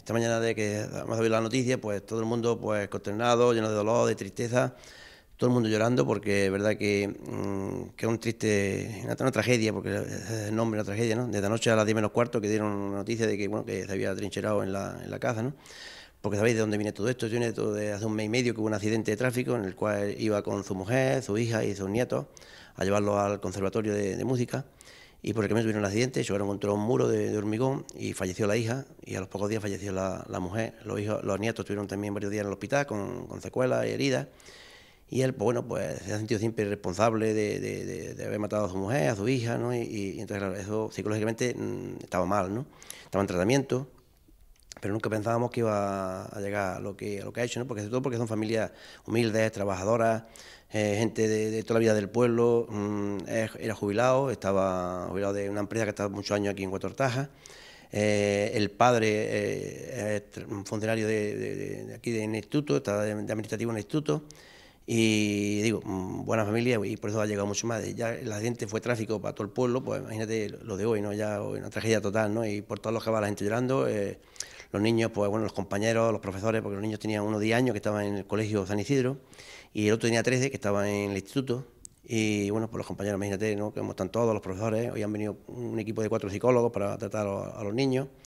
esta mañana de que hemos oído la noticia, pues todo el mundo pues consternado, lleno de dolor, de tristeza, todo el mundo llorando porque es verdad que, mm, es un triste, una, tragedia, porque es el nombre de una tragedia, ¿no? Desde anoche a las 10 menos cuarto que dieron noticia de que, se había trincherado en la, casa, ¿no? Porque sabéis de dónde viene todo esto, viene todo de hace un mes y medio que hubo un accidente de tráfico en el cual iba con su mujer, su hija y sus nietos a llevarlo al conservatorio de música y por el camino tuvieron un accidente, chocaron contra un muro de, hormigón y falleció la hija y a los pocos días falleció la, mujer. Los, hijos, los nietos tuvieron también varios días en el hospital con, secuelas y heridas. Y él, pues, bueno, pues se ha sentido siempre responsable de, haber matado a su mujer, a su hija, ¿no? Y, entonces, eso psicológicamente mm, estaba mal, ¿no? Estaba en tratamiento, pero nunca pensábamos que iba a llegar a lo que, lo que ha hecho, ¿no? porque sobre todo porque son familias humildes, trabajadoras, eh, gente de, toda la vida del pueblo, mm, era jubilado, estaba jubilado de una empresa que estaba muchos años aquí en Cuatro eh, el padre eh, es funcionario de, aquí de instituto, está de, administrativo en el instituto, y digo, mm, buena familia y por eso ha llegado mucho más. Ya el accidente fue tráfico para todo el pueblo, pues imagínate lo de hoy, ¿no? Ya una tragedia total, ¿no? Y por todos los que va la gente llorando. Eh, los niños, pues bueno, los compañeros, los profesores, porque los niños tenían uno de 10 años que estaba en el colegio San Isidro y el otro tenía 13 que estaba en el instituto. Y bueno, pues los compañeros, imagínate, ¿no? que están todos los profesores, hoy han venido un equipo de cuatro psicólogos para tratar a los niños.